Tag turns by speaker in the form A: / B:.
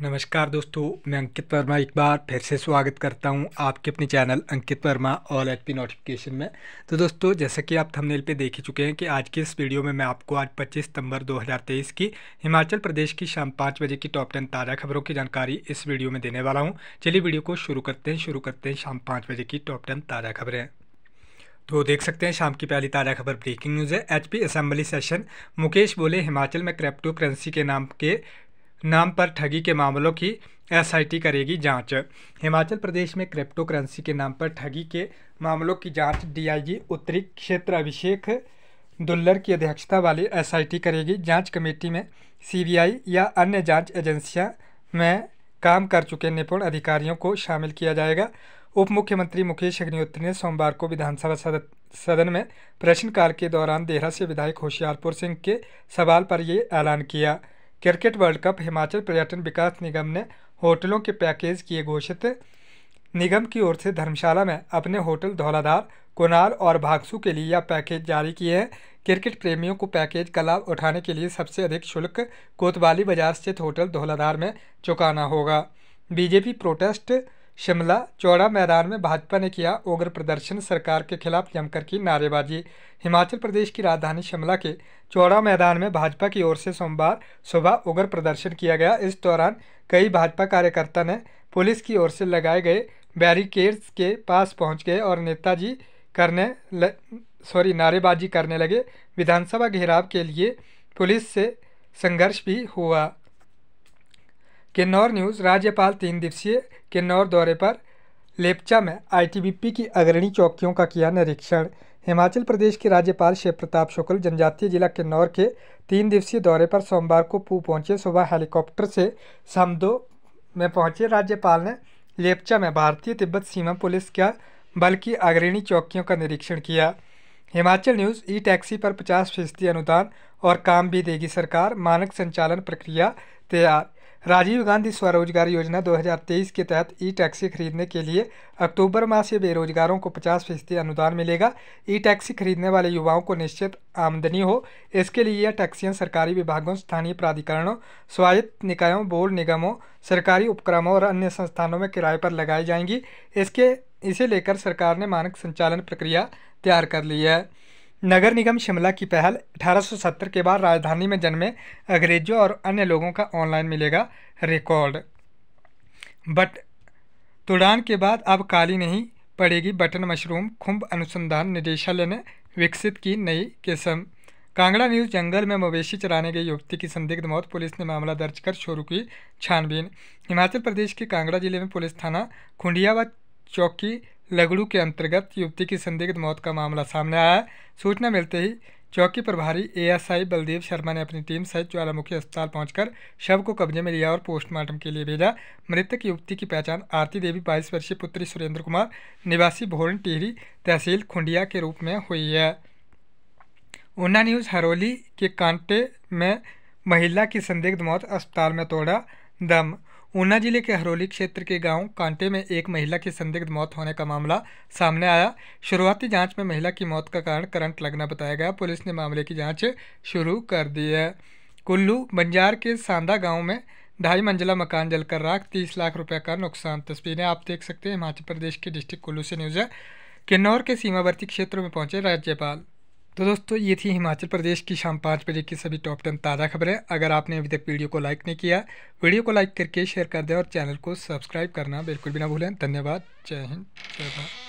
A: नमस्कार दोस्तों मैं अंकित वर्मा एक बार फिर से स्वागत करता हूं आपके अपने channel Ankit Verma all H P notification में तो दोस्तों जैसा कि आप थंबनेल पे देख ही चुके हैं कि आज के इस वीडियो में मैं आपको आज 25 सितंबर 2023 की हिमाचल प्रदेश की शाम पाँच बजे की टॉप टेन ताज़ा खबरों की जानकारी इस वीडियो में देने वाला हूँ चलिए वीडियो को शुरू करते हैं शुरू करते हैं शाम पाँच बजे की टॉप टेन ताज़ा खबरें तो देख सकते हैं शाम की पहली ताज़ा खबर ब्रेकिंग न्यूज़ है एचपी असेंबली सेशन मुकेश बोले हिमाचल में क्रिप्टो करेंसी के नाम के नाम पर ठगी के मामलों की एसआईटी करेगी जांच हिमाचल प्रदेश में क्रिप्टो करेंसी के नाम पर ठगी के मामलों की जांच डीआईजी उत्तरी क्षेत्र अभिषेक दुल्लर की अध्यक्षता वाली एसआईटी करेगी जांच कमेटी में सीबीआई या अन्य जांच एजेंसियां में काम कर चुके निपुण अधिकारियों को शामिल किया जाएगा उप मुख्यमंत्री मुकेश अग्निहोत्री ने सोमवार को विधानसभा सदन में प्रश्नकाल के दौरान देहरा से विधायक होशियारपुर सिंह के सवाल पर ये ऐलान किया क्रिकेट वर्ल्ड कप हिमाचल पर्यटन विकास निगम ने होटलों के पैकेज किए घोषित निगम की ओर से धर्मशाला में अपने होटल धौलाधार कोनाल और भागसू के लिए यह पैकेज जारी किए हैं क्रिकेट प्रेमियों को पैकेज का लाभ उठाने के लिए सबसे अधिक शुल्क कोतवाली बाजार स्थित होटल धौलाधार में चुकाना होगा बीजेपी प्रोटेस्ट शिमला चौड़ा मैदान में भाजपा ने किया उग्र प्रदर्शन सरकार के खिलाफ जमकर की नारेबाजी हिमाचल प्रदेश की राजधानी शिमला के चौड़ा मैदान में भाजपा की ओर से सोमवार सुबह उग्र प्रदर्शन किया गया इस दौरान कई भाजपा कार्यकर्ता ने पुलिस की ओर से लगाए गए बैरिकेड्स के पास पहुंच गए और नेताजी करने सॉरी नारेबाजी करने लगे विधानसभा घेराव के लिए पुलिस से संघर्ष भी हुआ किन्नौर न्यूज़ राज्यपाल तीन दिवसीय किन्नौर दौरे पर लेपचा में आईटीबीपी की अग्रणी चौकियों का किया निरीक्षण हिमाचल प्रदेश के राज्यपाल शिव प्रताप शुक्ल जनजातीय जिला किन्नौर के तीन दिवसीय दौरे पर सोमवार को पू पहुंचे सुबह हेलीकॉप्टर से समदो में पहुंचे राज्यपाल ने लेपचा में भारतीय तिब्बत सीमा पुलिस का बल की अग्रणी चौकियों का निरीक्षण किया हिमाचल न्यूज़ ई टैक्सी पर पचास फीसदी अनुदान और काम भी देगी सरकार मानक संचालन प्रक्रिया तैयार राजीव गांधी स्वरोजगार योजना 2023 के तहत ई टैक्सी खरीदने के लिए अक्टूबर माह से बेरोजगारों को 50 फीसदी अनुदान मिलेगा ई टैक्सी खरीदने वाले युवाओं को निश्चित आमदनी हो इसके लिए यह टैक्सियां सरकारी विभागों स्थानीय प्राधिकरणों स्वायत्त निकायों बोर्ड निगमों सरकारी उपक्रमों और अन्य संस्थानों में किराए पर लगाई जाएंगी इसके इसे लेकर सरकार ने मानक संचालन प्रक्रिया तैयार कर ली है नगर निगम शिमला की पहल 1870 के बाद राजधानी में जन्मे अंग्रेजों और अन्य लोगों का ऑनलाइन मिलेगा रिकॉर्ड बट तुड़ान के बाद अब काली नहीं पड़ेगी बटन मशरूम खुम्ब अनुसंधान निदेशालय ने विकसित की नई किस्म कांगड़ा न्यूज जंगल में मवेशी चराने गई युवती की संदिग्ध मौत पुलिस ने मामला दर्ज कर शुरू की छानबीन हिमाचल प्रदेश के कांगड़ा जिले में पुलिस थाना खुंडिया व चौकी लगड़ू के अंतर्गत युवती की संदिग्ध मौत का मामला सामने आया सूचना मिलते ही चौकी प्रभारी एएसआई बलदेव शर्मा ने अपनी टीम सहित ज्वालामुखी अस्पताल पहुंचकर शव को कब्जे में लिया और पोस्टमार्टम के लिए भेजा मृतक युवती की पहचान आरती देवी बाईस वर्षीय पुत्री सुरेंद्र कुमार निवासी भोरन टिहरी तहसील खुंडिया के रूप में हुई है ऊना न्यूज़ हरोली के कांटे में महिला की संदिग्ध मौत अस्पताल में तोड़ा दम ऊना जिले के हरोली क्षेत्र के गांव कांटे में एक महिला की संदिग्ध मौत होने का मामला सामने आया शुरुआती जांच में महिला की मौत का कारण करंट लगना बताया गया पुलिस ने मामले की जांच शुरू कर दी है कुल्लू बंजार के सांदा गांव में ढाई मंजिला मकान जलकर राख तीस लाख रुपये का नुकसान तस्वीरें आप देख सकते हैं हिमाचल प्रदेश के डिस्ट्रिक्ट कुल्लू से न्यूज़ है किन्नौर के सीमावर्ती क्षेत्र में पहुंचे राज्यपाल तो दोस्तों ये थी हिमाचल प्रदेश की शाम पाँच बजे की सभी टॉप टेन ताज़ा खबरें अगर आपने अभी तक वीडियो को लाइक नहीं किया वीडियो को लाइक करके शेयर कर दें और चैनल को सब्सक्राइब करना बिल्कुल भी ना भूलें धन्यवाद जय हिंद जय भारत